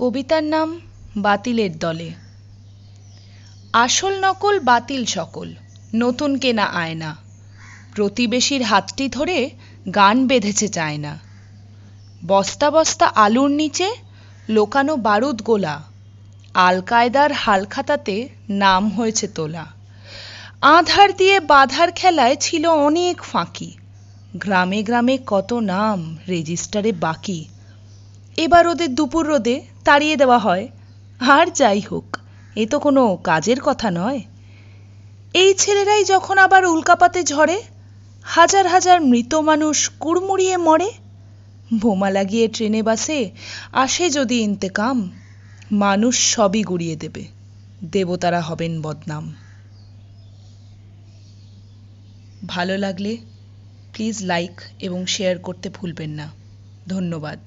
কবিতার নাম বাতিলের দলে আসল নকল বাতিল সকল নতুন কেনা আয়না প্রতিবেশীর হাতটি ধরে গান বেঁধেছে না বস্তা বস্তা আলুর নিচে লোকানো বারুদ গোলা আল কায়দার হালখাতাতে নাম হয়েছে তোলা আধার দিয়ে বাধার খেলায় ছিল অনেক ফাঁকি গ্রামে গ্রামে কত নাম রেজিস্টারে বাকি এবার ওদের দুপুর রোদে তাড়িয়ে দেওয়া হয় আর যাই হোক এ তো কোনো কাজের কথা নয় এই ছেলেরাই যখন আবার উল্কাপাতে ঝরে হাজার হাজার মৃত মানুষ কুড়মুড়িয়ে মরে বোমা লাগিয়ে ট্রেনে বাসে আসে যদি ইন্তেকাম মানুষ সবই গুড়িয়ে দেবে দেবতারা হবেন বদনাম ভালো লাগলে প্লিজ লাইক এবং শেয়ার করতে ভুলবেন না ধন্যবাদ